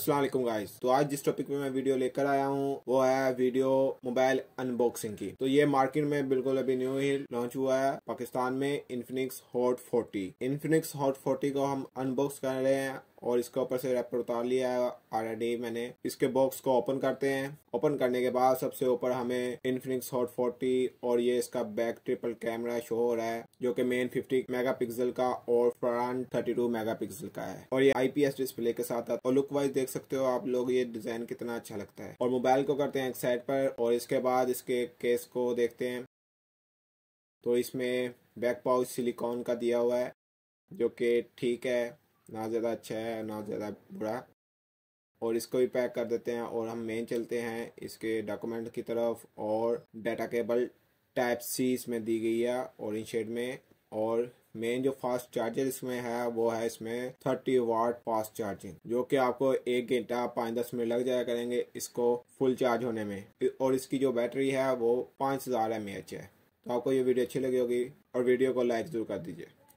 Aslam guys तो आज जिस टॉपिक पे मैं वीडियो लेकर आया हूँ वो है वीडियो मोबाइल अनबॉक्सिंग की तो ये मार्केट में बिल्कुल अभी न्यू ही लॉन्च हुआ है पाकिस्तान में इन्फिनिक्स हॉट 40 इन्फिनिक्स हॉट 40 को हम अनबॉक्स कर रहे हैं और इसके ऊपर से रैपर उतार लिया है ऑलरेडी मैंने इसके बॉक्स को ओपन करते हैं ओपन करने के बाद सबसे ऊपर हमें इनफिनिक्स हॉट फोर्टी और ये इसका बैक ट्रिपल कैमरा शो हो रहा है जो कि मेन 50 मेगापिक्सल का और फ्रंट 32 मेगापिक्सल का है और ये आईपीएस डिस्प्ले के साथ और लुक वाइज देख सकते हो आप लोग ये डिजाइन कितना अच्छा लगता है और मोबाइल को करते हैं एक साइड पर और इसके बाद इसके केस को देखते हैं तो इसमें बैक पाउच सिलिकॉन का दिया हुआ है जो कि ठीक है ना ज़्यादा अच्छा है ना ज़्यादा बुरा और इसको भी पैक कर देते हैं और हम मेन चलते हैं इसके डॉक्यूमेंट की तरफ और डाटा केबल टाइप सी इसमें दी गई है इन शेड में और मेन जो फास्ट चार्जर इसमें है वो है इसमें 30 वाट फास्ट चार्जिंग जो कि आपको एक घंटा पाँच दस मिनट लग जाया करेंगे इसको फुल चार्ज होने में और इसकी जो बैटरी है वो पाँच हज़ार एम है तो आपको ये वीडियो अच्छी लगी होगी और वीडियो को लाइक जरूर कर दीजिए